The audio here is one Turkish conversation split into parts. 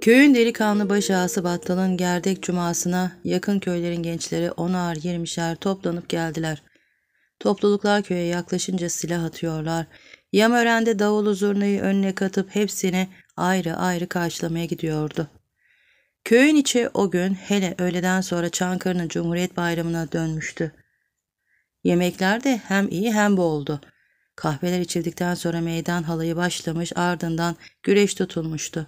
Köyün delikanlı başı Asıbatlı'nın gerdek cumasına yakın köylerin gençleri onar yirmişer toplanıp geldiler. Topluluklar köye yaklaşınca silah atıyorlar. Yamören'de davulu zurnayı önüne katıp hepsini ayrı ayrı karşılamaya gidiyordu. Köyün içi o gün hele öğleden sonra Çankırı'nın Cumhuriyet Bayramı'na dönmüştü. Yemekler de hem iyi hem boldu. Kahveler içildikten sonra meydan halayı başlamış ardından güreş tutulmuştu.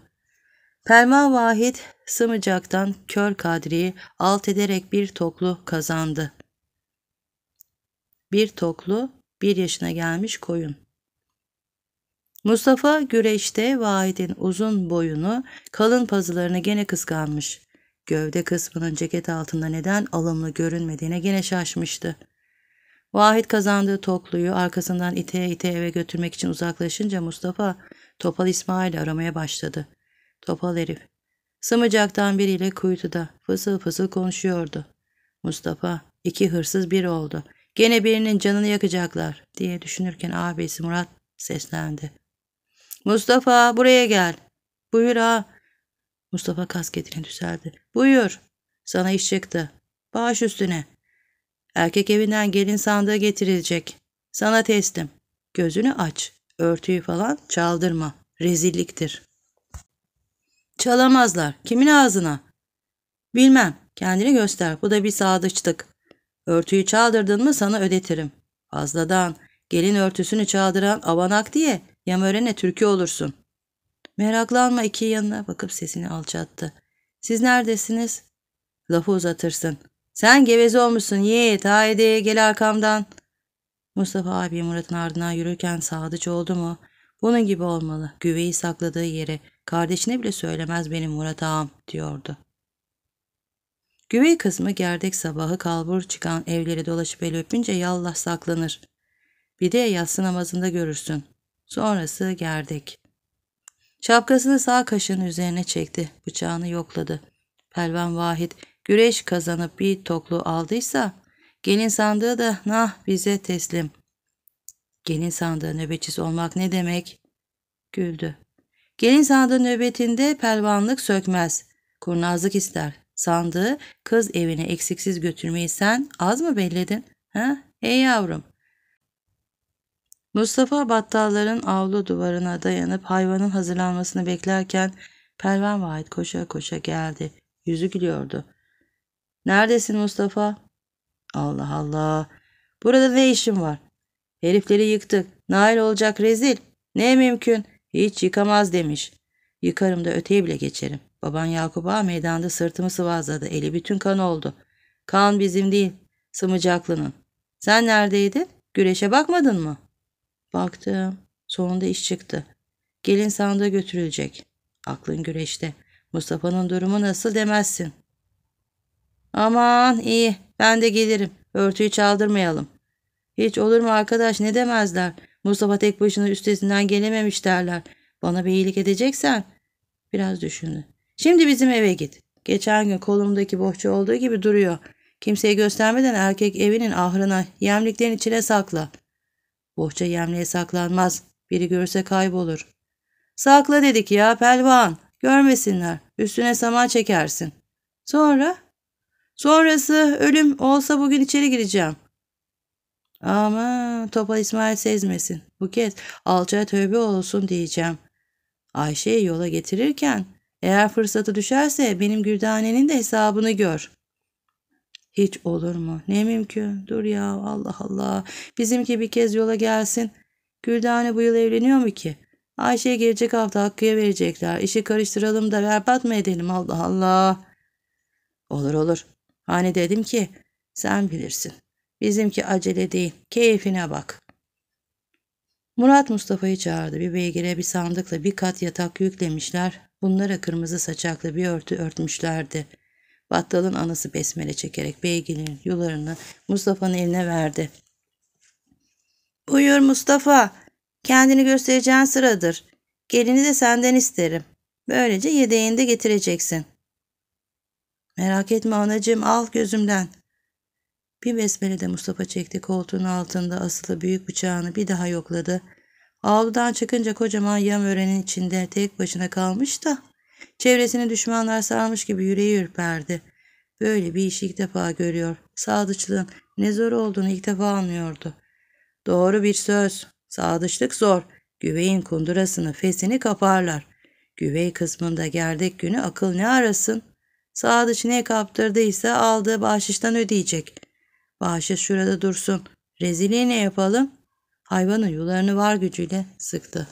Perma Vahid, Sımıcak'tan Kör Kadri'yi alt ederek bir toklu kazandı. Bir toklu, bir yaşına gelmiş koyun. Mustafa güreşte Vahid'in uzun boyunu, kalın pazılarını gene kıskanmış. Gövde kısmının ceket altında neden alımlı görünmediğine gene şaşmıştı. Vahid kazandığı tokluyu arkasından ite ite eve götürmek için uzaklaşınca Mustafa Topal İsmail'i aramaya başladı. Topal herif. Sımacaktan biriyle kuytuda fısıl fısıl konuşuyordu. Mustafa iki hırsız bir oldu. Gene birinin canını yakacaklar diye düşünürken abisi Murat seslendi. Mustafa buraya gel. Buyur ha. Mustafa kasketini düzeldi. Buyur. Sana iş çıktı. Baş üstüne. Erkek evinden gelin sandığı getirilecek. Sana teslim. Gözünü aç. Örtüyü falan çaldırma. Rezilliktir. Çalamazlar. Kimin ağzına? Bilmem. Kendini göster. Bu da bir sadıçtık. Örtüyü çaldırdın mı sana ödetirim. Fazladan. Gelin örtüsünü çaldıran avanak diye yamörene türkü olursun. Meraklanma iki yanına bakıp sesini alçattı. Siz neredesiniz? Lafı uzatırsın. Sen geveze olmuşsun yiğit haydi gel arkamdan. Mustafa abi Murat'ın ardından yürürken sadıç oldu mu? Bunun gibi olmalı. Güveyi sakladığı yere Kardeşine bile söylemez benim Murat ağam diyordu. Güvey kısmı gerdek sabahı kalbur çıkan evleri dolaşıp el öpünce yallah saklanır. Bir de yatsı namazında görürsün. Sonrası gerdek. Şapkasını sağ kaşının üzerine çekti. Bıçağını yokladı. Pelvan Vahit güreş kazanıp bir toklu aldıysa gelin sandığı da nah bize teslim. Gelin sandığı nöbetçisi olmak ne demek? Güldü. Gelin sandığı nöbetinde pervanlık sökmez. Kurnazlık ister. Sandığı kız evine eksiksiz götürmeyi sen az mı belledin? Ha? Ey yavrum. Mustafa battalların avlu duvarına dayanıp hayvanın hazırlanmasını beklerken Pervan Vahit koşa koşa geldi. Yüzü gülüyordu. Neredesin Mustafa? Allah Allah. Burada ne işin var? Herifleri yıktık. Nail olacak rezil. Ne mümkün. Hiç yıkamaz demiş. Yıkarım da öteye bile geçerim. Baban Yakup'a meydanda sırtımı sıvazladı. Eli bütün kan oldu. Kan bizim değil. Sımıcaklının. Sen neredeydin? Güreşe bakmadın mı? Baktım. Sonunda iş çıktı. Gelin sandığı götürülecek. Aklın güreşte. Mustafa'nın durumu nasıl demezsin. Aman iyi. Ben de gelirim. Örtüyü çaldırmayalım. Hiç olur mu arkadaş ne demezler. Mustafa tek başına üstesinden gelememiş derler. Bana bir iyilik edeceksen. Biraz düşündü. Şimdi bizim eve git. Geçen gün kolumdaki bohça olduğu gibi duruyor. Kimseye göstermeden erkek evinin ahırına, yemliklerin içine sakla. Bohça yemliğe saklanmaz. Biri görse kaybolur. Sakla dedik ya pelvan. Görmesinler. Üstüne saman çekersin. Sonra? Sonrası ölüm olsa bugün içeri gireceğim. Ama Topal İsmail sezmesin. Bu kez alça tövbe olsun diyeceğim. Ayşe'yi yola getirirken eğer fırsatı düşerse benim Gürdane'nin de hesabını gör. Hiç olur mu? Ne mümkün? Dur ya Allah Allah. Bizimki bir kez yola gelsin. Gürdane bu yıl evleniyor mu ki? Ayşe gelecek hafta Hakkı'ya verecekler. İşi karıştıralım da berbat mı edelim Allah Allah. Olur olur. Hani dedim ki sen bilirsin. Bizimki acele değil. Keyfine bak. Murat Mustafa'yı çağırdı. Bir beygire bir sandıkla bir kat yatak yüklemişler. Bunlara kırmızı saçaklı bir örtü örtmüşlerdi. Battal'ın anası besmele çekerek beygirin yularını Mustafa'nın eline verdi. Buyur Mustafa, kendini göstereceğin sıradır. Gelini de senden isterim. Böylece yedeğini de getireceksin. Merak etme anacığım, al gözümden. Bir besmele de Mustafa çekti koltuğun altında asılı büyük bıçağını bir daha yokladı. Avludan çıkınca kocaman yam örenin içinde tek başına kalmış da çevresini düşmanlar sarmış gibi yüreği ürperdi. Böyle bir işi ilk defa görüyor. Sadıçlığın ne zor olduğunu ilk defa anlıyordu. Doğru bir söz. Sadıçlık zor. Güveyin kundurasını, fesini kaparlar. Güvey kısmında gerdek günü akıl ne arasın? Sadıç ne kaptırdıysa aldığı bahşişten ödeyecek. Bağışı şurada dursun. Reziliği ne yapalım? Hayvanın yularını var gücüyle sıktı.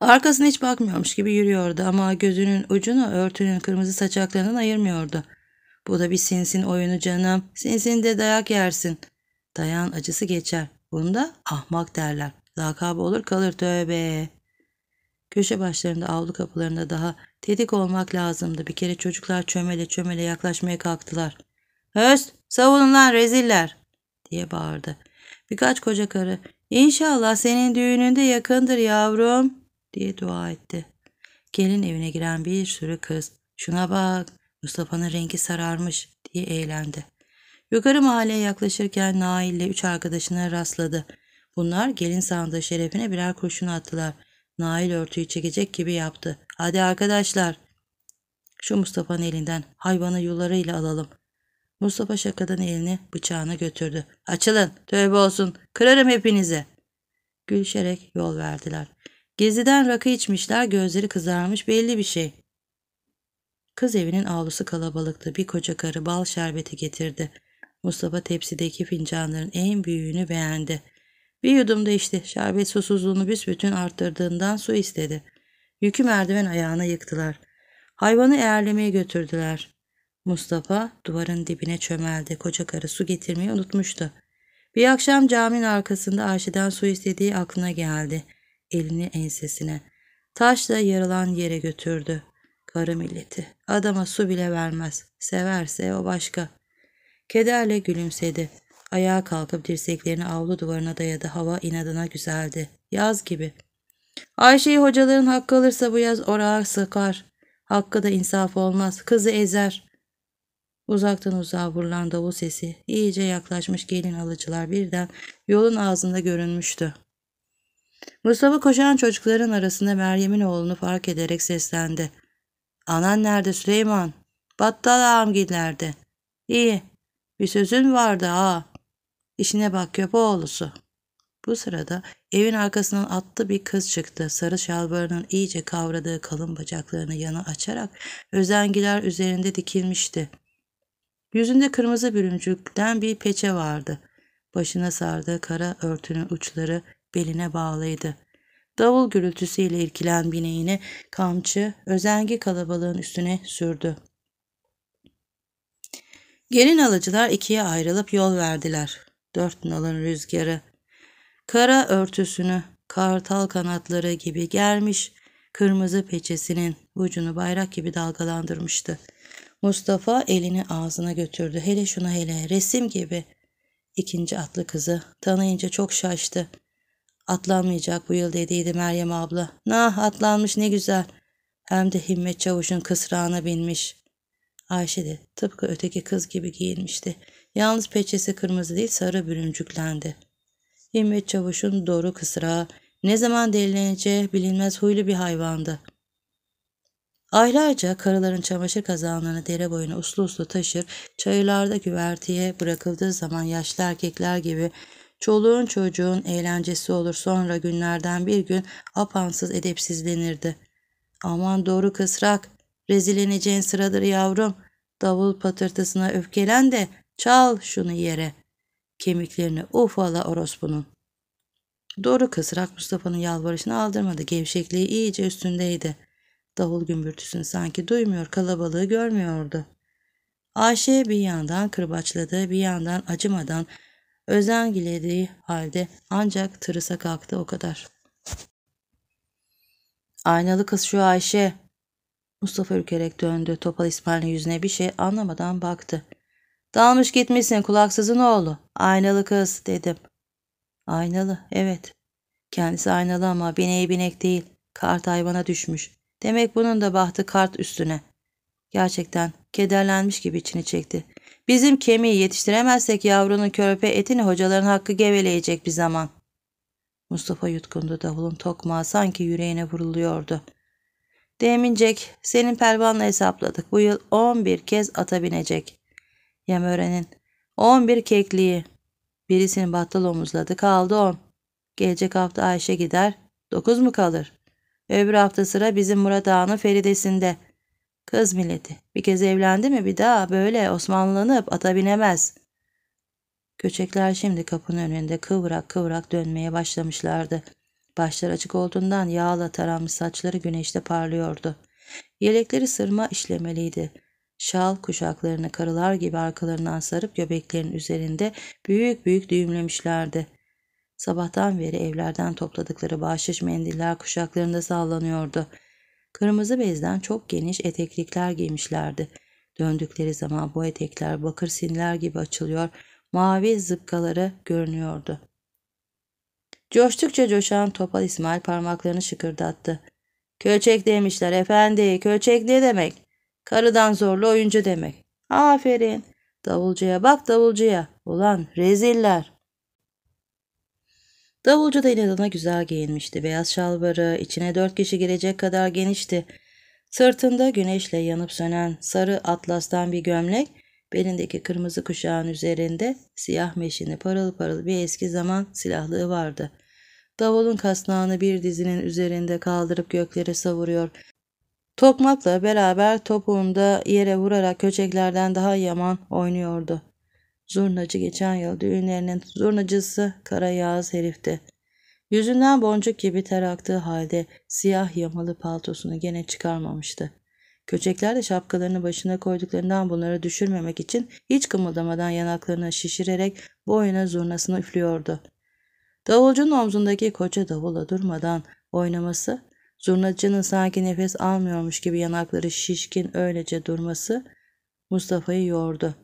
Arkasına hiç bakmıyormuş gibi yürüyordu ama gözünün ucunu örtünün kırmızı saçaklarından ayırmıyordu. Bu da bir sinsin oyunu canım. Sinsin de dayak yersin. Dayan acısı geçer. Bunda ahmak derler. Lakabı olur kalır tövbe. Köşe başlarında avlu kapılarında daha tedik olmak lazımdı. Bir kere çocuklar çömele çömele yaklaşmaya kalktılar. Höst savunun lan reziller diye bağırdı. Birkaç koca karı İnşallah senin düğününde yakındır yavrum diye dua etti. Gelin evine giren bir sürü kız şuna bak Mustafa'nın rengi sararmış diye eğlendi. Yukarı mahalleye yaklaşırken Nail ile üç arkadaşına rastladı. Bunlar gelin sandığı şerefine birer kurşun attılar. Nail örtüyü çekecek gibi yaptı. Hadi arkadaşlar. Şu Mustafa'nın elinden hayvanı yularıyla alalım. Mustafa şakadan elini bıçağına götürdü. Açılın, tövbe olsun, kırarım hepinizi. Gülüşerek yol verdiler. Geziden rakı içmişler, gözleri kızarmış belli bir şey. Kız evinin avlusu kalabalıktı. Bir koca karı bal şerbeti getirdi. Mustafa tepsideki fincanların en büyüğünü beğendi. Bir yudum da içti. Şerbet susuzluğunu büsbütün arttırdığından su istedi. Yükü merdiven ayağına yıktılar. Hayvanı eğerlemeye götürdüler. Mustafa duvarın dibine çömeldi. Koca karı su getirmeyi unutmuştu. Bir akşam caminin arkasında Ayşe'den su istediği aklına geldi. Elini ensesine. Taşla yarılan yere götürdü. Karı milleti. Adama su bile vermez. Severse o başka. Kederle gülümsedi. Ayağa kalkıp dirseklerini avlu duvarına dayadı. Hava inadına güzeldi. Yaz gibi. Ayşe'yi hocaların hakkı alırsa bu yaz orağa sıkar. Hakkı da insaf olmaz. Kızı ezer. Uzaktan uzağa vurulan davul sesi, iyice yaklaşmış gelin alıcılar birden yolun ağzında görünmüştü. Mustafa koşan çocukların arasında Meryem'in oğlunu fark ederek seslendi. Anan nerede Süleyman? Battal ağam giderdi. İyi, bir sözün vardı ha. İşine bak oğlusu. Bu sırada evin arkasından atlı bir kız çıktı. Sarı şalvarının iyice kavradığı kalın bacaklarını yana açarak özengiler üzerinde dikilmişti. Yüzünde kırmızı bürümcükten bir peçe vardı. Başına sardığı kara örtünün uçları beline bağlıydı. Davul gürültüsüyle irkilen bineğini kamçı özengi kalabalığın üstüne sürdü. Gelin alıcılar ikiye ayrılıp yol verdiler. Dört nalın rüzgarı. Kara örtüsünü kartal kanatları gibi germiş, kırmızı peçesinin ucunu bayrak gibi dalgalandırmıştı. Mustafa elini ağzına götürdü. Hele şuna hele resim gibi. İkinci atlı kızı tanıyınca çok şaştı. Atlanmayacak bu yıl dediydi Meryem abla. Nah atlanmış ne güzel. Hem de Himmet Çavuş'un kısrağına binmiş. Ayşe de tıpkı öteki kız gibi giyinmişti. Yalnız peçesi kırmızı değil sarı bürüncüklendi. Himmet Çavuş'un doğru kısrağı ne zaman delileneceği bilinmez huylu bir hayvandı. Aylarca karıların çamaşır kazanlarını dere boyuna uslu uslu taşır, çayırlarda güverteye bırakıldığı zaman yaşlı erkekler gibi çoluğun çocuğun eğlencesi olur sonra günlerden bir gün apansız edepsizlenirdi. Aman doğru kısrak, rezilleneceğin sıradır yavrum, davul patırtısına öfkelen de çal şunu yere. Kemiklerini ufala orospunun. Doğru kısrak Mustafa'nın yalvarışını aldırmadı, gevşekliği iyice üstündeydi.'' Davul gümbürtüsünü sanki duymuyor, kalabalığı görmüyordu. Ayşe bir yandan kırbaçladı, bir yandan acımadan özen gilediği halde ancak tırısa kalktı o kadar. Aynalı kız şu Ayşe. Mustafa ürkerek döndü. Topal İsmail'in yüzüne bir şey anlamadan baktı. Dalmış gitmişsin kulaksızın oğlu. Aynalı kız dedim. Aynalı evet. Kendisi aynalı ama bineği binek değil. Kart hayvana düşmüş. Demek bunun da bahtı kart üstüne. Gerçekten kederlenmiş gibi içini çekti. Bizim kemiği yetiştiremezsek yavrunun körpe etini hocaların hakkı geveleyecek bir zaman. Mustafa yutkundu davulun tokmağı sanki yüreğine vuruluyordu. Demincek senin pervanla hesapladık bu yıl 11 kez ata binecek. Yemören'in 11 kekliği. Birisini battal omuzladı kaldı 10. Gelecek hafta Ayşe gider 9 mu kalır? Öbür hafta sıra bizim Murat Ağa'nın Feride'sinde. Kız milleti. Bir kez evlendi mi bir daha böyle Osmanlılanıp ata binemez. Köçekler şimdi kapının önünde kıvrak kıvrak dönmeye başlamışlardı. Başlar açık olduğundan yağla taranmış saçları güneşte parlıyordu. Yelekleri sırma işlemeliydi. Şal kuşaklarını karılar gibi arkalarından sarıp göbeklerin üzerinde büyük büyük düğümlemişlerdi. Sabahtan beri evlerden topladıkları bağışış mendiller kuşaklarında sallanıyordu. Kırmızı bezden çok geniş eteklikler giymişlerdi. Döndükleri zaman bu etekler bakır sinler gibi açılıyor, mavi zıpkaları görünüyordu. Coştukça coşan Topal İsmail parmaklarını şıkırdattı. Köçek demişler efendi, kölçek ne demek? Karıdan zorlu oyuncu demek. Aferin. Davulcuya bak davulcuya. Ulan reziller. Davulcu da inadına güzel giyinmişti. Beyaz şalvarı içine dört kişi girecek kadar genişti. Sırtında güneşle yanıp sönen sarı atlastan bir gömlek, belindeki kırmızı kuşağın üzerinde siyah meşini parıl parıl bir eski zaman silahlığı vardı. Davulun kasnağını bir dizinin üzerinde kaldırıp göklere savuruyor. Tokmakla beraber topuğunda yere vurarak köçeklerden daha yaman oynuyordu. Zurnacı geçen yıl düğünlerinin zurnacısı kara yağız herifti. Yüzünden boncuk gibi ter aktığı halde siyah yamalı paltosunu gene çıkarmamıştı. Köçekler de şapkalarını başına koyduklarından bunları düşürmemek için hiç kımıldamadan yanaklarını şişirerek boyuna zurnasını üflüyordu. Davulcunun omzundaki koca davula durmadan oynaması, zurnacının sanki nefes almıyormuş gibi yanakları şişkin öylece durması Mustafa'yı yordu.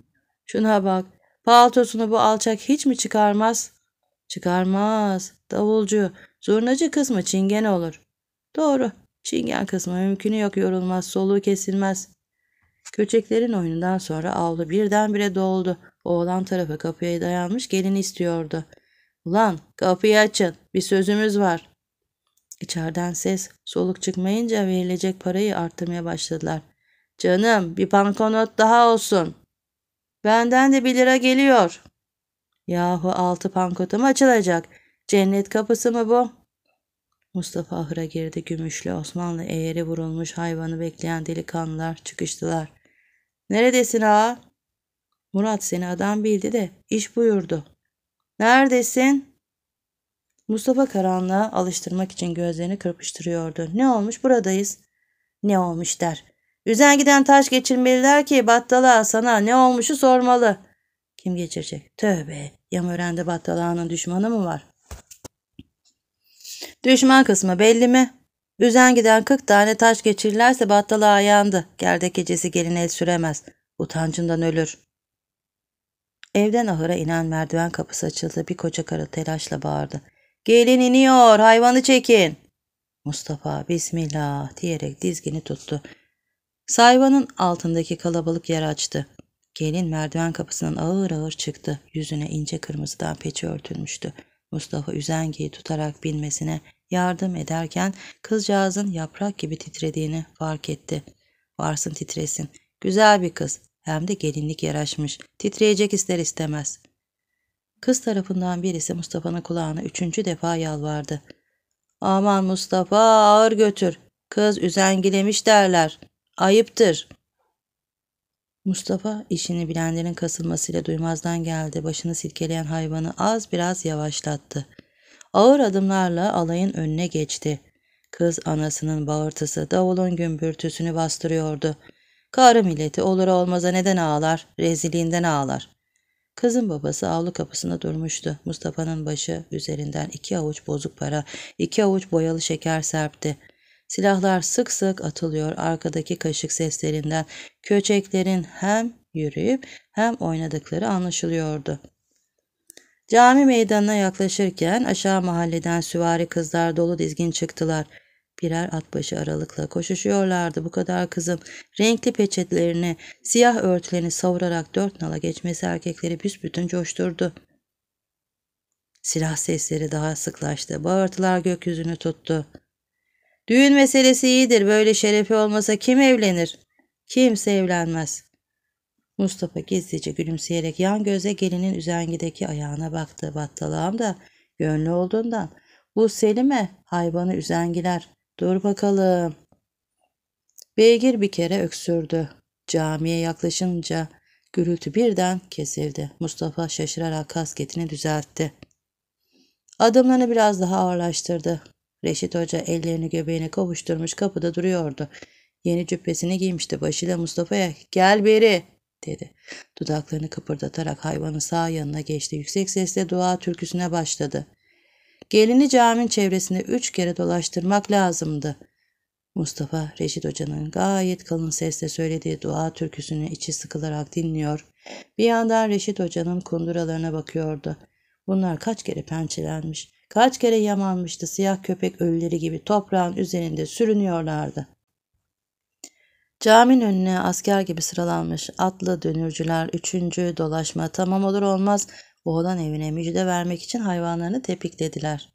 Şuna bak Paltosunu bu alçak hiç mi çıkarmaz? Çıkarmaz. Davulcu. Zurnacı kısmı çingen olur. Doğru. Çingen kısmı mümkünü yok yorulmaz. Soluğu kesilmez. Köçeklerin oyunundan sonra avlu birdenbire doldu. Oğlan tarafı kapıya dayanmış gelin istiyordu. Ulan kapıyı açın. Bir sözümüz var. İçeriden ses. Soluk çıkmayınca verilecek parayı arttırmaya başladılar. Canım bir pankonot daha olsun.'' Benden de bir lira geliyor. Yahu altı pankotum açılacak. Cennet kapısı mı bu? Mustafa ahıra girdi. Gümüşlü Osmanlı eğeri vurulmuş hayvanı bekleyen delikanlılar çıkıştılar. Neredesin ağa? Murat seni adam bildi de iş buyurdu. Neredesin? Mustafa karanlığa alıştırmak için gözlerini kırpıştırıyordu. Ne olmuş buradayız? Ne olmuş der. Üzen giden taş geçirmeliler ki battala sana ne olmuşu sormalı. Kim geçirecek? Tövbe. Yamören'de battalağının düşmanı mı var? Düşman kısmı belli mi? Üzen giden kırk tane taş geçirirlerse battala ayağındı. Gerdek gelin el süremez. Utancından ölür. Evden ahıra inen merdiven kapısı açıldı. Bir koca karı telaşla bağırdı. Gelin iniyor hayvanı çekin. Mustafa bismillah diyerek dizgini tuttu. Sayvanın altındaki kalabalık yer açtı. Gelin merdiven kapısından ağır ağır çıktı. Yüzüne ince kırmızıdan peçe örtülmüştü. Mustafa üzengiyi tutarak binmesine yardım ederken kızcağızın yaprak gibi titrediğini fark etti. Varsın titresin. Güzel bir kız. Hem de gelinlik yaraşmış. Titreyecek ister istemez. Kız tarafından birisi Mustafa'nın kulağına üçüncü defa yalvardı. Aman Mustafa ağır götür. Kız üzengilemiş derler. Ayıptır. Mustafa işini bilenlerin kasılmasıyla duymazdan geldi. Başını silkeleyen hayvanı az biraz yavaşlattı. Ağır adımlarla alayın önüne geçti. Kız anasının bağırtısı davulun gümbürtüsünü bastırıyordu. Karı milleti olur olmaza neden ağlar, rezilliğinden ağlar. Kızın babası avlu kapısında durmuştu. Mustafa'nın başı üzerinden iki avuç bozuk para, iki avuç boyalı şeker serpti. Silahlar sık sık atılıyor arkadaki kaşık seslerinden. Köçeklerin hem yürüyüp hem oynadıkları anlaşılıyordu. Cami meydanına yaklaşırken aşağı mahalleden süvari kızlar dolu dizgin çıktılar. Birer atbaşı aralıkla koşuşuyorlardı bu kadar kızım. Renkli peçetlerini, siyah örtülerini savurarak dört nala geçmesi erkekleri büsbütün coşturdu. Silah sesleri daha sıklaştı. Bağırtılar gökyüzünü tuttu. Düğün meselesi iyidir. Böyle şerefi olmasa kim evlenir? Kimse evlenmez. Mustafa gizlice gülümseyerek yan göze gelinin üzengideki ayağına baktı. Battalağım da gönlü olduğundan. Bu Selim'e hayvanı üzengiler. Dur bakalım. Beygir bir kere öksürdü. Camiye yaklaşınca gürültü birden kesildi. Mustafa şaşırarak kasketini düzeltti. Adımlarını biraz daha ağırlaştırdı. Reşit Hoca ellerini göbeğine kavuşturmuş kapıda duruyordu. Yeni cübbesini giymişti. Başıyla Mustafa'ya gel beri dedi. Dudaklarını kıpırdatarak hayvanın sağ yanına geçti. Yüksek sesle dua türküsüne başladı. Gelini caminin çevresinde üç kere dolaştırmak lazımdı. Mustafa, Reşit Hoca'nın gayet kalın sesle söylediği dua türküsünü içi sıkılarak dinliyor. Bir yandan Reşit Hoca'nın kunduralarına bakıyordu. Bunlar kaç kere pençelenmiş, Kaç kere yamanmıştı siyah köpek ölüleri gibi toprağın üzerinde sürünüyorlardı. Caminin önüne asker gibi sıralanmış atlı dönürcüler üçüncü dolaşma tamam olur olmaz oğlan evine müjde vermek için hayvanlarını tepiklediler.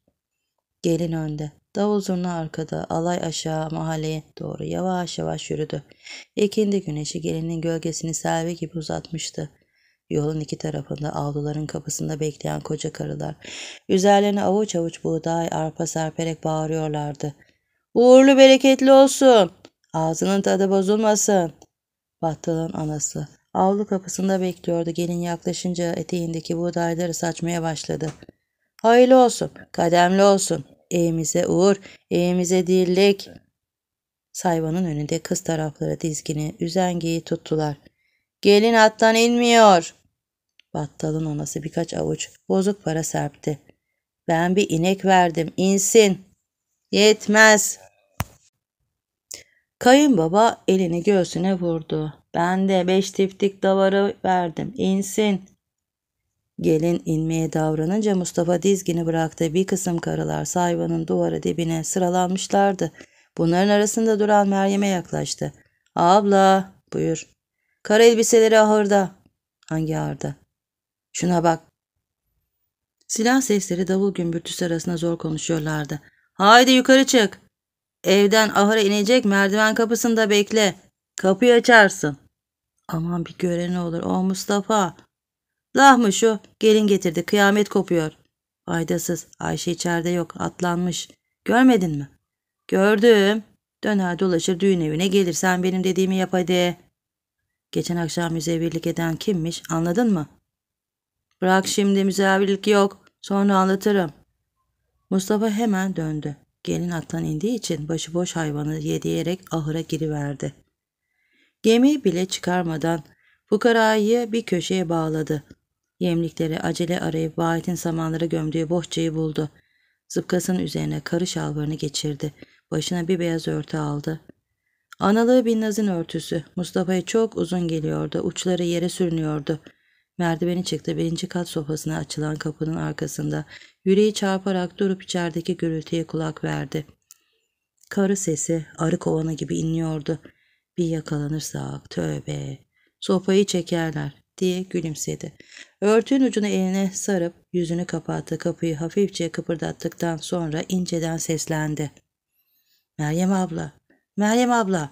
Gelin önde, davul zurna arkada, alay aşağı mahalleye doğru yavaş yavaş yürüdü. İkindi güneşi gelinin gölgesini selvi gibi uzatmıştı. Yolun iki tarafında avluların kapısında bekleyen koca karılar. Üzerlerine avuç avuç buğday, arpa serperek bağırıyorlardı. Uğurlu bereketli olsun. Ağzının tadı bozulmasın. Battal'ın anası. Avlu kapısında bekliyordu. Gelin yaklaşınca eteğindeki buğdayları saçmaya başladı. Hayırlı olsun, kademli olsun. Eğimize uğur, eğimize dirlik. Sayvanın önünde kız tarafları dizgini, üzengiyi tuttular. Gelin attan inmiyor. Battalın anası birkaç avuç bozuk para serpti. Ben bir inek verdim, insin. Yetmez. Kayınbaba elini göğsüne vurdu. Ben de beş tiftik davara verdim, insin. Gelin inmeye davranınca Mustafa dizgini bıraktı. Bir kısım karılar sayvanın duvarı dibine sıralanmışlardı. Bunların arasında duran Meryem'e yaklaştı. Abla buyur. Kara elbiseleri ahırda. Hangi ahırda? Şuna bak. Silah sesleri davul gümbürtüsü arasında zor konuşuyorlardı. Haydi yukarı çık. Evden ahıra inecek merdiven kapısında bekle. Kapıyı açarsın. Aman bir göreni olur. O oh, Mustafa. Lah mı şu? Gelin getirdi. Kıyamet kopuyor. Faydasız. Ayşe içeride yok. Atlanmış. Görmedin mi? Gördüm. Döner dolaşır düğün evine gelir. Sen benim dediğimi yap hadi. Geçen akşam bize birlik eden kimmiş anladın mı? Bırak şimdi misafirlik yok. Sonra anlatırım. Mustafa hemen döndü. Gelin attan indiği için başıboş hayvanı yediyerek ahıra giriverdi. Gemi bile çıkarmadan fukarayı bir köşeye bağladı. Yemlikleri acele arayıp Vahit'in samanlara gömdüğü bohçayı buldu. Zıpkasının üzerine karı şalvarını geçirdi. Başına bir beyaz örtü aldı. Analığı Binnaz'ın örtüsü Mustafa'ya çok uzun geliyordu. Uçları yere sürünüyordu. Merdiveni çıktı birinci kat sofasına açılan kapının arkasında. Yüreği çarparak durup içerideki gürültüye kulak verdi. Karı sesi arı kovanı gibi inliyordu. Bir yakalanırsak tövbe. Sopayı çekerler diye gülümsedi. Örtüğün ucunu eline sarıp yüzünü kapattı. Kapıyı hafifçe kıpırdattıktan sonra inceden seslendi. Meryem abla, Meryem abla.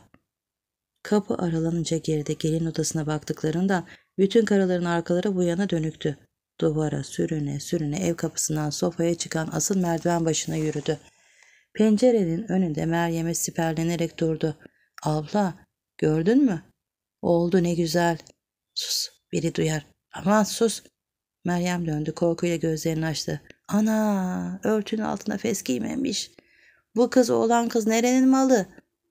Kapı aralanınca geride gelin odasına baktıklarında. Bütün karıların arkaları bu yana dönüktü. Duvara sürüne sürüne ev kapısından sofaya çıkan asıl merdiven başına yürüdü. Pencerenin önünde Meryem'e siperlenerek durdu. Abla gördün mü? Oldu ne güzel. Sus biri duyar. Aman sus. Meryem döndü korkuyla gözlerini açtı. Ana örtünün altına fes giymemiş. Bu kız oğlan kız nerenin malı?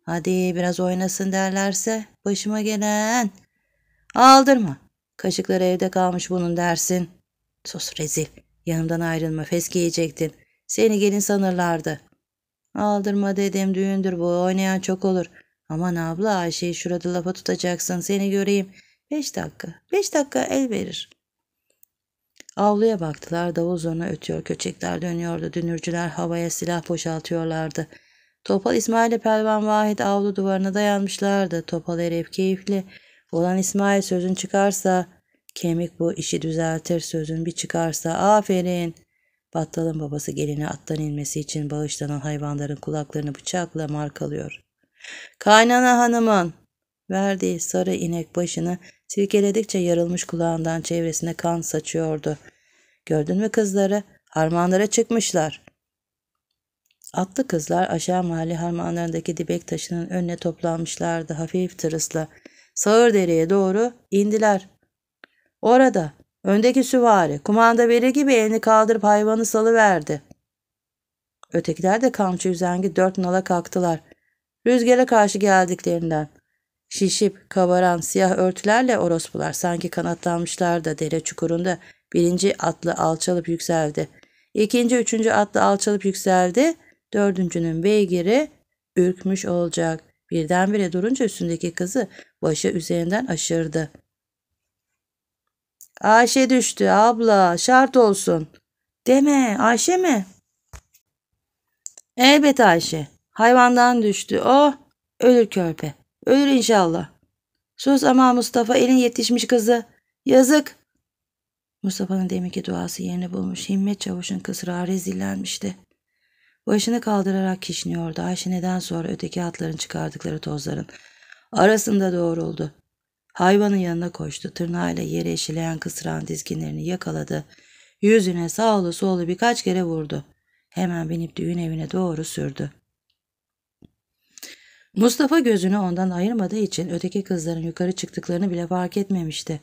Hadi biraz oynasın derlerse başıma gelen. Aldırma Kaşıklar evde kalmış bunun dersin. Sus rezil. Yanımdan ayrılma. Fes giyecektin. Seni gelin sanırlardı. Aldırma dedim. Düğündür bu. Oynayan çok olur. Aman abla Ayşe'yi şurada lafa tutacaksın. Seni göreyim. Beş dakika. Beş dakika el verir. Avluya baktılar. Davul zoruna ötüyor. Köçekler dönüyordu. Dünürcüler havaya silah boşaltıyorlardı. Topal İsmail ile Pelvan Vahit avlu duvarına dayanmışlardı. Topal herif keyifli. Ulan İsmail sözün çıkarsa kemik bu işi düzeltir sözün bir çıkarsa aferin. Battal'ın babası geline attan inmesi için bağışlanan hayvanların kulaklarını bıçakla markalıyor. Kaynana hanımın verdiği sarı inek başını silkeledikçe yarılmış kulağından çevresine kan saçıyordu. Gördün mü kızları? Harmanlara çıkmışlar. Atlı kızlar aşağı mahalle harmanlarındaki dibek taşının önüne toplanmışlardı hafif tırısla. Sağır dereye doğru indiler. Orada öndeki süvari kumanda veri gibi elini kaldırıp hayvanı salıverdi. Ötekiler de kamçı üzengi dört nala kalktılar. Rüzgara karşı geldiklerinden. Şişip, kabaran siyah örtülerle orospular sanki kanatlanmışlar da dere çukurunda birinci atlı alçalıp yükseldi. İkinci, üçüncü atlı alçalıp yükseldi. Dördüncünün beygiri ürkmüş olacak. Birdenbire durunca üstündeki kızı başı üzerinden aşırdı. Ayşe düştü abla şart olsun. Deme Ayşe mi? Elbet Ayşe. Hayvandan düştü. Oh ölür körpe. Ölür inşallah. Sus ama Mustafa elin yetişmiş kızı. Yazık. Mustafa'nın deminki duası yerini bulmuş. Himmet Çavuş'un kısra rezillenmişti. Başını kaldırarak kişniyordu. Ayşe neden sonra öteki atların çıkardıkları tozların arasında doğruldu. Hayvanın yanına koştu. Tırnağıyla yere eşileyen kısran dizginlerini yakaladı. Yüzüne sağlı solu birkaç kere vurdu. Hemen binip düğün evine doğru sürdü. Mustafa gözünü ondan ayırmadığı için öteki kızların yukarı çıktıklarını bile fark etmemişti.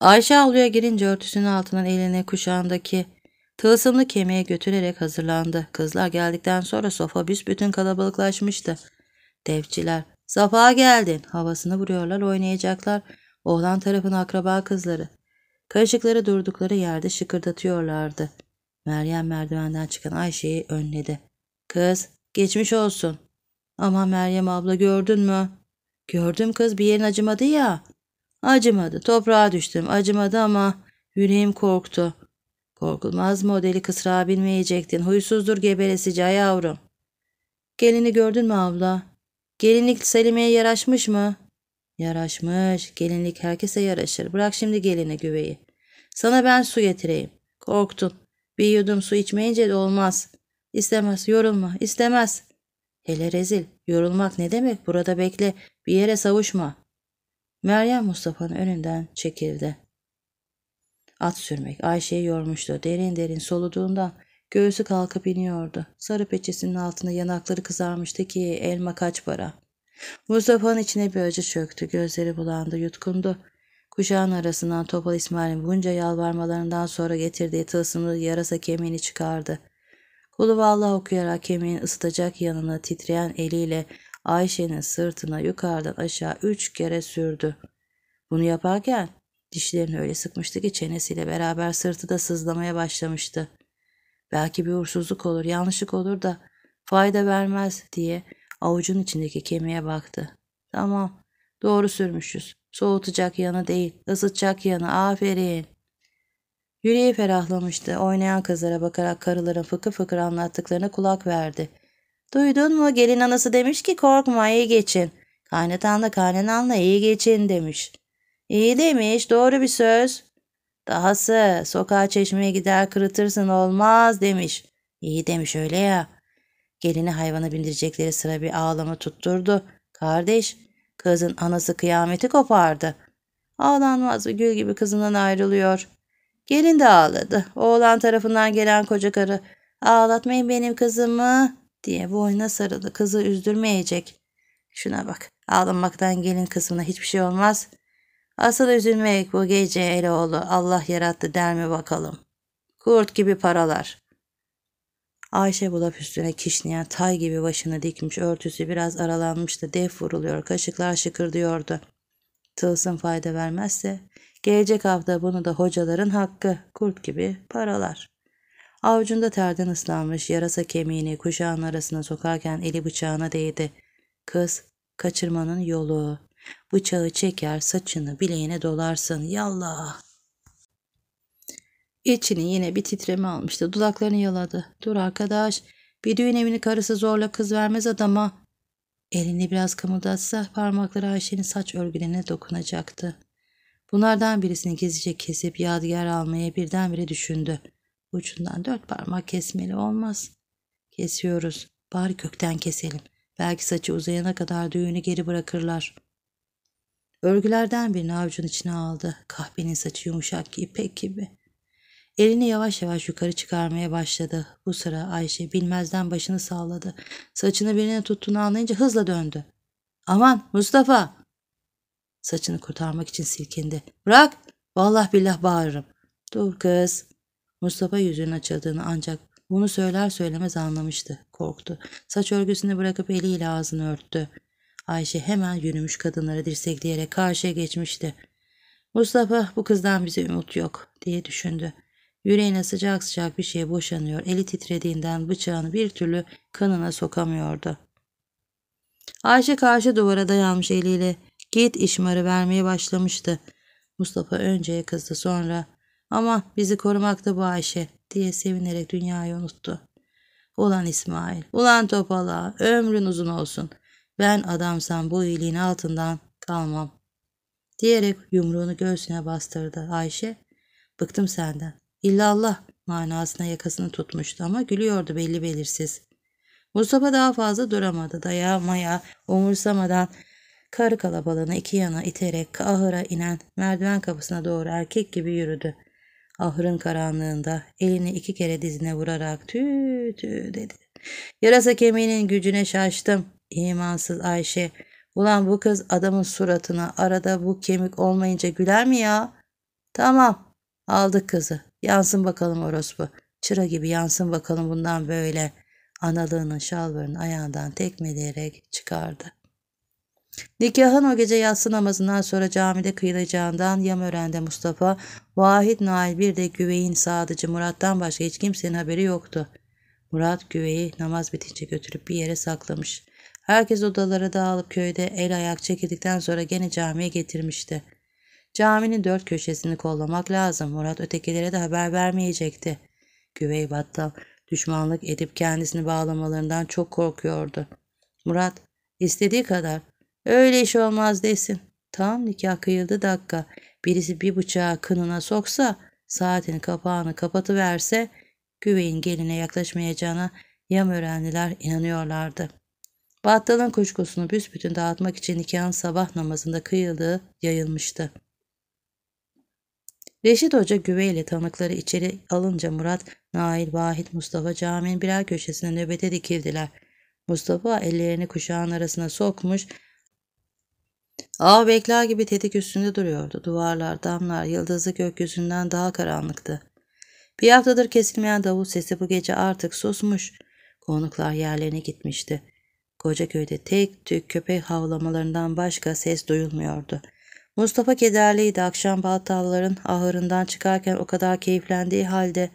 Ayşe avluya girince örtüsünün altından eline kuşağındaki tılsımlı kemiğe götürerek hazırlandı. Kızlar geldikten sonra sofa büsbütün kalabalıklaşmıştı. Devçiler, Safa geldin. Havasını vuruyorlar oynayacaklar. Oğlan tarafın akraba kızları. Karışıkları durdukları yerde şıkırdatıyorlardı. Meryem merdivenden çıkan Ayşe'yi önledi. Kız geçmiş olsun. Ama Meryem abla gördün mü? Gördüm kız bir yerin acımadı ya. Acımadı toprağa düştüm acımadı ama yüreğim korktu. Korkulmaz mı o deli kısra bilmeyecektin. Huysuzdur geberesici yavrum. Gelini gördün mü abla? Gelinlik Selime yaraşmış mı? Yaraşmış. Gelinlik herkese yaraşır. Bırak şimdi gelini güveyi. Sana ben su getireyim. Korktun. Bir yudum su içmeyince de olmaz. İstemez. Yorulma. İstemez. Hele rezil. Yorulmak ne demek? Burada bekle. Bir yere savuşma. Meryem Mustafa'nın önünden çekildi. At sürmek Ayşe'yi yormuştu. Derin derin soluduğundan Göğsü kalkıp iniyordu. Sarı peçesinin altında yanakları kızarmıştı ki elma kaç para. Mustafa'nın içine bir acı çöktü. Gözleri bulandı, yutkundu. Kuşağın arasından Topal İsmail'in bunca yalvarmalarından sonra getirdiği tılsımlı yarasa kemiğini çıkardı. Kulu Allah okuyarak kemiğin ısıtacak yanını titreyen eliyle Ayşe'nin sırtına yukarıdan aşağı üç kere sürdü. Bunu yaparken dişlerini öyle sıkmıştı ki çenesiyle beraber sırtı da sızlamaya başlamıştı. Belki bir uğursuzluk olur, yanlışlık olur da fayda vermez diye avucun içindeki kemiğe baktı. Tamam, doğru sürmüşüz. Soğutacak yanı değil, ısıtacak yanı. Aferin. Yüreği ferahlamıştı. Oynayan kızlara bakarak karıların fıkı fıkır anlattıklarına kulak verdi. Duydun mu gelin anası demiş ki korkma iyi geçin. Kaynatanla kaynananla iyi geçin demiş. İyi demiş doğru bir söz. Dahası sokağa çeşmeye gider kırıtırsın olmaz demiş. İyi demiş öyle ya. Gelini hayvana bindirecekleri sıra bir ağlama tutturdu. Kardeş kızın anası kıyameti kopardı. Ağlanmaz bir gül gibi kızından ayrılıyor. Gelin de ağladı. Oğlan tarafından gelen koca karı ağlatmayın benim kızımı diye boynuna sarıldı. Kızı üzdürmeyecek. Şuna bak ağlamaktan gelin kızına hiçbir şey olmaz. Asıl üzülmek bu gece Eloğlu Allah yarattı der mi bakalım. Kurt gibi paralar. Ayşe bu laf üstüne kişneyen tay gibi başını dikmiş örtüsü biraz aralanmış da def vuruluyor kaşıklar şıkırdıyordu. Tılsım fayda vermezse gelecek hafta bunu da hocaların hakkı kurt gibi paralar. Avucunda terden ıslanmış yarasa kemiğini kuşağın arasına sokarken eli bıçağına değdi. Kız kaçırmanın yolu. Bıçağı çeker saçını bileğine dolarsın. Yallah. İçini yine bir titreme almıştı. Dudaklarını yaladı. Dur arkadaş. Bir düğün evini karısı zorla kız vermez adama. Elini biraz kımıldatsa parmakları Ayşe'nin saç örgülerine dokunacaktı. Bunlardan birisini gizlice kesip yadigar almaya birdenbire düşündü. Ucundan dört parmak kesmeli olmaz. Kesiyoruz. Bari kökten keselim. Belki saçı uzayana kadar düğünü geri bırakırlar. Örgülerden birini avucun içine aldı. Kahvenin saçı yumuşak ipek gibi. Elini yavaş yavaş yukarı çıkarmaya başladı. Bu sıra Ayşe bilmezden başını salladı. Saçını birine tuttuğunu anlayınca hızla döndü. Aman Mustafa! Saçını kurtarmak için silkindi. Bırak! Vallahi billah bağırırım. Dur kız. Mustafa yüzünün açıldığını ancak bunu söyler söylemez anlamıştı. Korktu. Saç örgüsünü bırakıp eliyle ağzını örttü. Ayşe hemen yürümüş kadınları dirsekleyerek karşıya geçmişti. Mustafa bu kızdan bize umut yok diye düşündü. Yüreğine sıcak sıcak bir şey boşanıyor, eli titrediğinden bıçağını bir türlü kanına sokamıyordu. Ayşe karşı duvara dayanmış eliyle git işmarı vermeye başlamıştı. Mustafa önce kızdı sonra ama bizi korumakta bu Ayşe diye sevinerek dünyayı unuttu. Ulan İsmail, ulan Topala, ömrün uzun olsun. Ben adamsam bu iyiliğin altından kalmam. Diyerek yumruğunu göğsüne bastırdı Ayşe. Bıktım senden. İlla Allah manasına yakasını tutmuştu ama gülüyordu belli belirsiz. Mustafa daha fazla duramadı. Daya maya umursamadan karı kalabalığını iki yana iterek ahıra inen merdiven kapısına doğru erkek gibi yürüdü. Ahırın karanlığında elini iki kere dizine vurarak tü tü dedi. Yarasa kemiğinin gücüne şaştım İmansız Ayşe. Ulan bu kız adamın suratına arada bu kemik olmayınca güler mi ya? Tamam. Aldık kızı. Yansın bakalım orospu. Çıra gibi yansın bakalım bundan böyle. Analığının şalvarını ayağından tekmeleyerek çıkardı. Nikahın o gece yatsı namazından sonra camide kıyılacağından Yamören'de Mustafa, Vahit Nail bir de güveyin sadıcı Murat'tan başka hiç kimsenin haberi yoktu. Murat güveyi namaz bitince götürüp bir yere saklamış. Herkes odalara dağılıp köyde el ayak çekildikten sonra gene camiye getirmişti. Caminin dört köşesini kollamak lazım. Murat ötekilere de haber vermeyecekti. Güvey battal düşmanlık edip kendisini bağlamalarından çok korkuyordu. Murat istediği kadar öyle iş olmaz desin. Tam nikah kıyıldı dakika. Birisi bir bıçağı kınına soksa saatin kapağını kapatıverse güveyin geline yaklaşmayacağına yam öğrendiler inanıyorlardı.'' Battal'ın kuşkusunu büsbütün dağıtmak için nikahın sabah namazında kıyıldığı yayılmıştı. Reşit Hoca güveyle tanıkları içeri alınca Murat, Nail, Vahit, Mustafa caminin birer köşesine nöbete dikildiler. Mustafa ellerini kuşağın arasına sokmuş, ağ bekler gibi tetik üstünde duruyordu. Duvarlar, damlar, yıldızlı gökyüzünden daha karanlıktı. Bir haftadır kesilmeyen davul sesi bu gece artık susmuş. Konuklar yerlerine gitmişti. Koca köyde tek tük köpek havlamalarından başka ses duyulmuyordu. Mustafa kederliydi akşam baltalların ahırından çıkarken o kadar keyiflendiği halde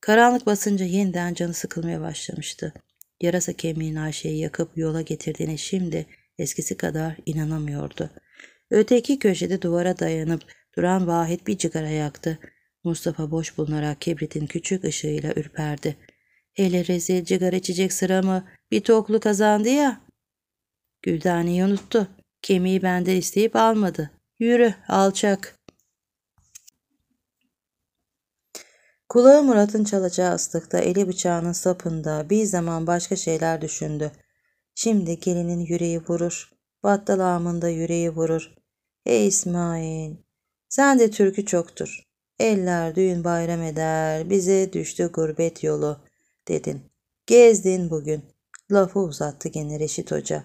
karanlık basınca yeniden canı sıkılmaya başlamıştı. Yarasa kemiğini Ayşe'yi yakıp yola getirdiğine şimdi eskisi kadar inanamıyordu. Öteki köşede duvara dayanıp duran Vahit bir cigara yaktı. Mustafa boş bulunarak kibritin küçük ışığıyla ürperdi. Hele rezil cigara içecek sıra mı? Bir toklu kazandı ya. Güldane'yi unuttu. Kemiği bende isteyip almadı. Yürü alçak. Kulağı Murat'ın çalacağı ıslıkta, eli bıçağının sapında bir zaman başka şeyler düşündü. Şimdi gelinin yüreği vurur. Battal ağamında yüreği vurur. Ey İsmail! Sen de türkü çoktur. Eller düğün bayram eder, bize düştü gurbet yolu, dedin. Gezdin bugün. Lafı uzattı gene Reşit Hoca.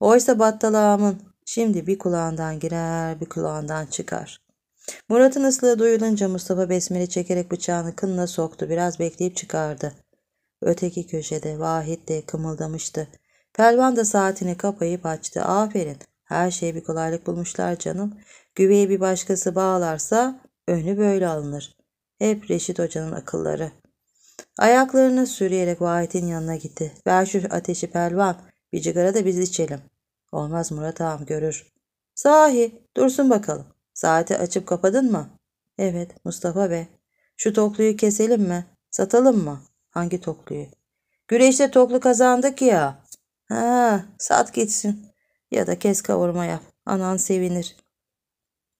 Oysa battal ağamın şimdi bir kulağından girer bir kulağından çıkar. Murat'ın ıslığı duyulunca Mustafa besmele çekerek bıçağını kınına soktu. Biraz bekleyip çıkardı. Öteki köşede Vahit de kımıldamıştı. Pelvan da saatini kapayıp açtı. Aferin. Her şeye bir kolaylık bulmuşlar canım. Güveyi bir başkası bağlarsa önü böyle alınır. Hep Reşit Hoca'nın akılları. Ayaklarını sürüyerek Vahit'in yanına gitti. Ver şu ateşi pelvan. Bir cigara da biz içelim. Olmaz Murat ağam görür. Sahi dursun bakalım. Saati açıp kapadın mı? Evet Mustafa Bey. Şu tokluyu keselim mi? Satalım mı? Hangi tokluyu? Güreşte toklu kazandık ya. Ha, sat gitsin. Ya da kes kavurma yap. Anan sevinir.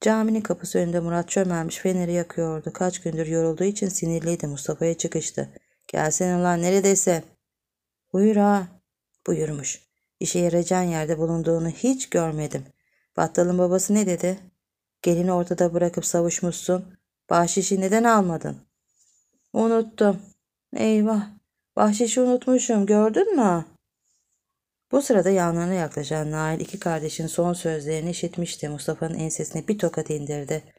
Caminin kapısı önünde Murat çömelmiş feneri yakıyordu. Kaç gündür yorulduğu için sinirliydi Mustafa'ya çıkıştı. Gelsene ulan neredeyse. Buyur ha buyurmuş. İşe yarayacağın yerde bulunduğunu hiç görmedim. Battal'ın babası ne dedi? Gelini ortada bırakıp savuşmuşsun. Bahşişi neden almadın? Unuttum. Eyvah. Bahşişi unutmuşum gördün mü? Bu sırada yanlarına yaklaşan Nail iki kardeşin son sözlerini işitmişti. Mustafa'nın ensesine bir tokat indirdi.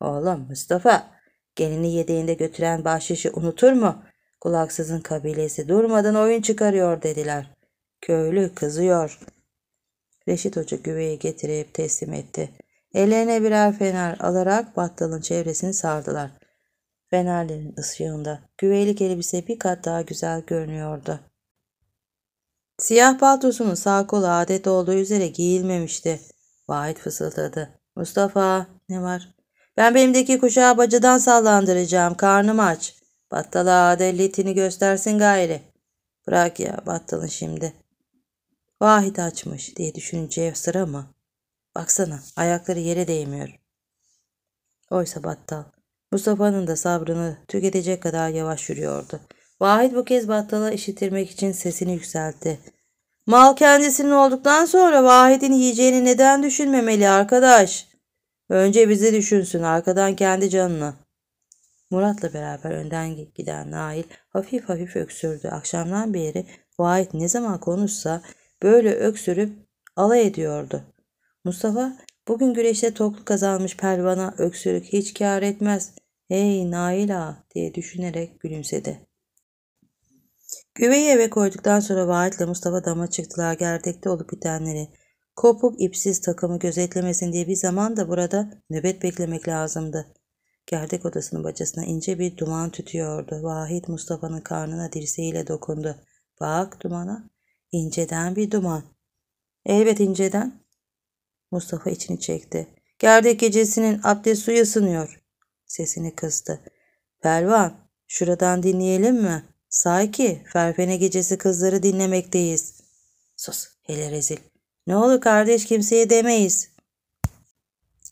Oğlum Mustafa, gelini yedeğinde götüren bahşişi unutur mu? Kulaksızın kabilesi durmadan oyun çıkarıyor dediler. Köylü kızıyor. Reşit Hoca güveyi getirip teslim etti. Ellerine birer fener alarak battalın çevresini sardılar. Fenerlerin ışığında güveylik elbise bir kat daha güzel görünüyordu. Siyah paltosunun sağ kolu adet olduğu üzere giyilmemişti. Vahit fısıldadı. Mustafa ne var? Ben benimdeki kuşağı bacadan sallandıracağım. Karnım aç. Battala adelliyetini göstersin gayri. Bırak ya battalın şimdi. Vahit açmış diye düşününce sıra mı? Baksana ayakları yere değmiyor. Oysa battal. Mustafa'nın da sabrını tüketecek kadar yavaş yürüyordu. Vahit bu kez battala işitirmek için sesini yükseltti. Mal kendisinin olduktan sonra Vahit'in yiyeceğini neden düşünmemeli arkadaş? Önce bizi düşünsün arkadan kendi canını. Murat'la beraber önden giden Nail hafif hafif öksürdü. Akşamdan beri Vahit ne zaman konuşsa böyle öksürüp alay ediyordu. Mustafa bugün güreşte toklu kazanmış pervana öksürük hiç kar etmez. Hey Nail ağa diye düşünerek gülümsedi. Güveyi eve koyduktan sonra Vahit ile Mustafa dama çıktılar gerdekte olup bitenleri. Kopup ipsiz takımı gözetlemesin diye bir zaman da burada nöbet beklemek lazımdı. Gerdek odasının bacasına ince bir duman tütüyordu. Vahit Mustafa'nın karnına dirseğiyle dokundu. Bak dumana. İnceden bir duman. Elbet inceden. Mustafa içini çekti. Gerdek gecesinin abdest suyu ısınıyor. Sesini kıstı. Pervan şuradan dinleyelim mi? Say ki Ferfene gecesi kızları dinlemekteyiz. Sus hele rezil. Ne olur kardeş kimseye demeyiz.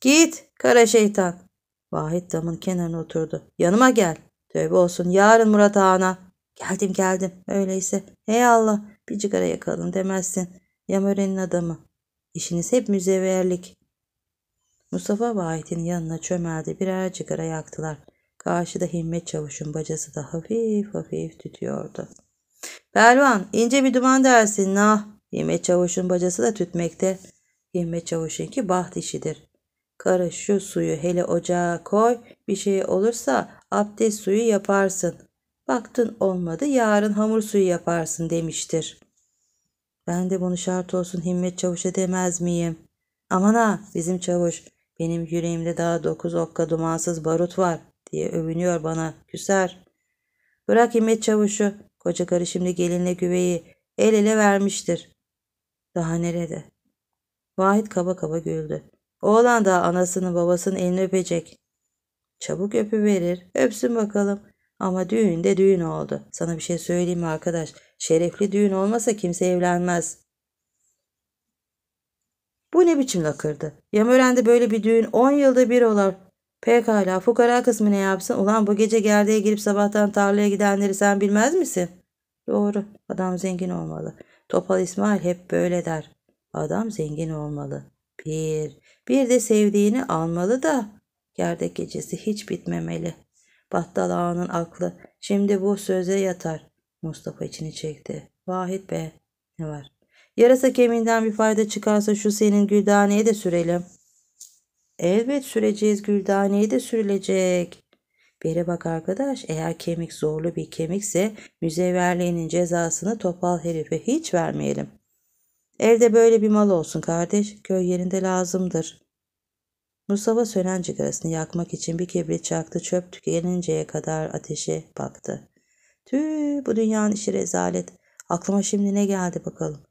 Git kara şeytan. Vahit damın kenarına oturdu. Yanıma gel. Tövbe olsun yarın Murat Ağa'na. Geldim geldim. Öyleyse. Hey Allah bir cigara yakalım demezsin. Yamören'in adamı. İşiniz hep müzeverlik. Mustafa Vahit'in yanına çömeldi. Birer cigara yaktılar. Karşıda Himmet Çavuş'un bacası da hafif hafif tütüyordu. Pervan ince bir duman dersin nah. Himmet Çavuş'un bacası da tütmekte. Himmet Çavuş'unki baht işidir. Kara şu suyu hele ocağa koy. Bir şey olursa abdest suyu yaparsın. Baktın olmadı yarın hamur suyu yaparsın demiştir. Ben de bunu şart olsun Himmet Çavuş edemez miyim? Aman ha bizim çavuş benim yüreğimde daha dokuz okka dumansız barut var diye övünüyor bana küser. Bırak Himmet Çavuş'u koca karı şimdi gelinle güveyi el ele vermiştir. Daha nerede? Vahit kaba kaba güldü. Oğlan da anasının babasının elini öpecek. Çabuk öpü verir, Öpsün bakalım. Ama düğün de düğün oldu. Sana bir şey söyleyeyim mi arkadaş? Şerefli düğün olmasa kimse evlenmez. Bu ne biçim lakırdı? Yamören'de böyle bir düğün 10 yılda bir olur. Pekala fukara kısmı ne yapsın? Ulan bu gece gerdeğe girip sabahtan tarlaya gidenleri sen bilmez misin? Doğru adam zengin olmalı. Topal İsmail hep böyle der. Adam zengin olmalı. Bir, bir de sevdiğini almalı da yerde gecesi hiç bitmemeli. Battal ağanın aklı şimdi bu söze yatar. Mustafa içini çekti. Vahit be ne var? Yarasa kemiğinden bir fayda çıkarsa şu senin güldaneye de sürelim. Elbet süreceğiz güldaneye de sürülecek. Bere bak arkadaş eğer kemik zorlu bir kemikse müzeverliğinin cezasını topal herife hiç vermeyelim. Elde böyle bir mal olsun kardeş, köy yerinde lazımdır. Mustafa sönen cigarasını yakmak için bir kibrit çaktı, çöp tükeninceye kadar ateşe baktı. Tüh bu dünyanın işi rezalet. Aklıma şimdi ne geldi bakalım.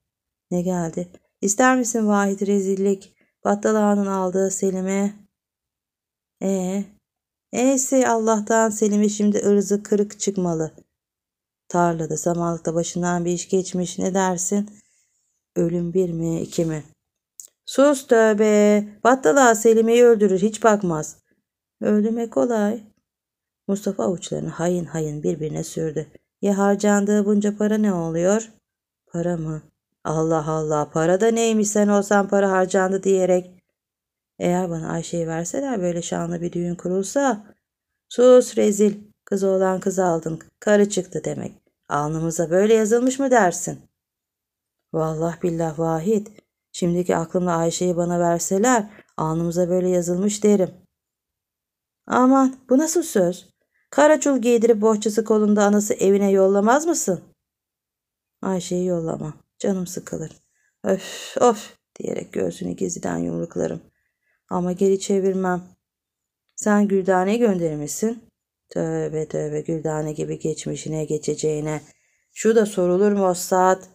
Ne geldi? İster misin vahid rezillik? Battal Ağa'nın aldığı Selim'e. Ee, Eyse Allah'tan Selim'e şimdi ırzı kırık çıkmalı. Tarlada samanlıkta başından bir iş geçmiş ne dersin?'' Ölüm bir mi iki mi? Sus tövbe. Battala Selim'i öldürür hiç bakmaz. Öldürmek kolay. Mustafa avuçlarını hayın hayın birbirine sürdü. Ya harcandığı bunca para ne oluyor? Para mı? Allah Allah para da neymiş sen olsan para harcandı diyerek. Eğer bana Ayşe'yi verseler böyle şanlı bir düğün kurulsa. Sus rezil. Kız olan kız aldın. Karı çıktı demek. Alnımıza böyle yazılmış mı dersin? Vallahi billah vahid. Şimdiki aklımla Ayşe'yi bana verseler alnımıza böyle yazılmış derim. Aman bu nasıl söz? Karaçul giydirip bohçası kolunda anası evine yollamaz mısın? Ayşe'yi yollamam. Canım sıkılır. Öf of diyerek göğsünü gizliden yumruklarım. Ama geri çevirmem. Sen Güldane'ye göndermişsin. Tövbe tövbe Güldane gibi geçmişine geçeceğine. Şu da sorulur mu o saat?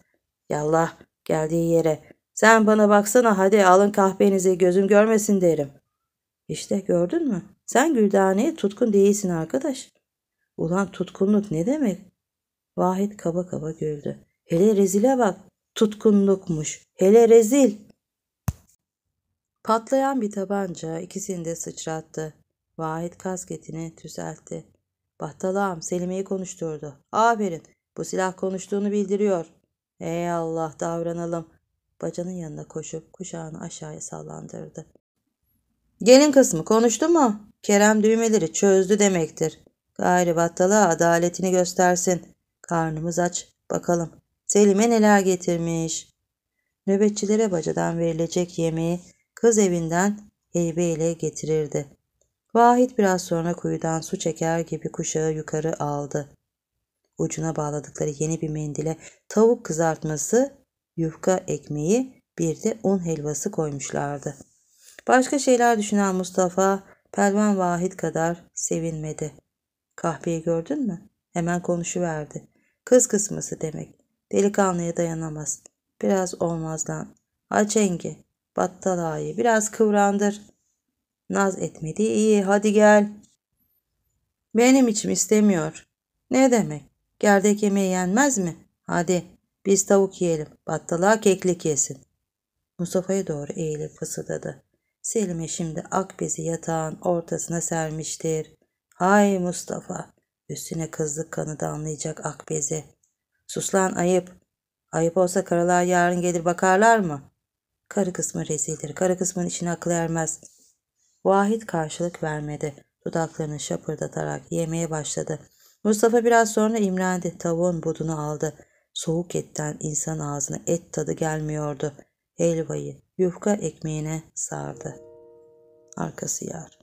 Yallah geldiği yere. Sen bana baksana hadi alın kahvenizi gözüm görmesin derim. İşte gördün mü? Sen Güldane'ye tutkun değilsin arkadaş. Ulan tutkunluk ne demek? Vahit kaba kaba güldü. Hele rezile bak. Tutkunlukmuş. Hele rezil. Patlayan bir tabanca ikisini de sıçrattı. Vahit kasketini tüzeltti. Battalağım Selim'i konuşturdu. Aferin bu silah konuştuğunu bildiriyor. Ey Allah davranalım. Bacanın yanına koşup kuşağını aşağıya sallandırdı. Gelin kısmı konuştu mu? Kerem düğmeleri çözdü demektir. Gayri battala adaletini göstersin. Karnımız aç. Bakalım. Selim'e neler getirmiş. Nöbetçilere bacadan verilecek yemeği kız evinden heybeyle getirirdi. Vahit biraz sonra kuyudan su çeker gibi kuşağı yukarı aldı ucuna bağladıkları yeni bir mendile tavuk kızartması, yufka ekmeği bir de un helvası koymuşlardı. Başka şeyler düşünen Mustafa Pelvan Vahit kadar sevinmedi. Kahveyi gördün mü? Hemen konuşuverdi. Kız kısması demek. Delikanlıya dayanamaz. Biraz olmazdan. Açengi, battal ağayı biraz kıvrandır. Naz etmedi iyi hadi gel. Benim içim istemiyor. Ne demek? Gerdek yemeği yenmez mi? Hadi biz tavuk yiyelim. Battalığa keklik yesin. Mustafa'ya doğru eğilip fısıldadı. Selim'e şimdi ak bezi yatağın ortasına sermiştir. Hay Mustafa. Üstüne kızlık kanı damlayacak ak bezi. Sus lan ayıp. Ayıp olsa karalar yarın gelir bakarlar mı? Karı kısmı rezildir. Karı kısmın içine akıl ermez. Vahit karşılık vermedi. Dudaklarını şapırdatarak yemeye başladı. Mustafa biraz sonra imrendi. Tavuğun budunu aldı. Soğuk etten insan ağzına et tadı gelmiyordu. Helvayı yufka ekmeğine sardı. Arkası yar.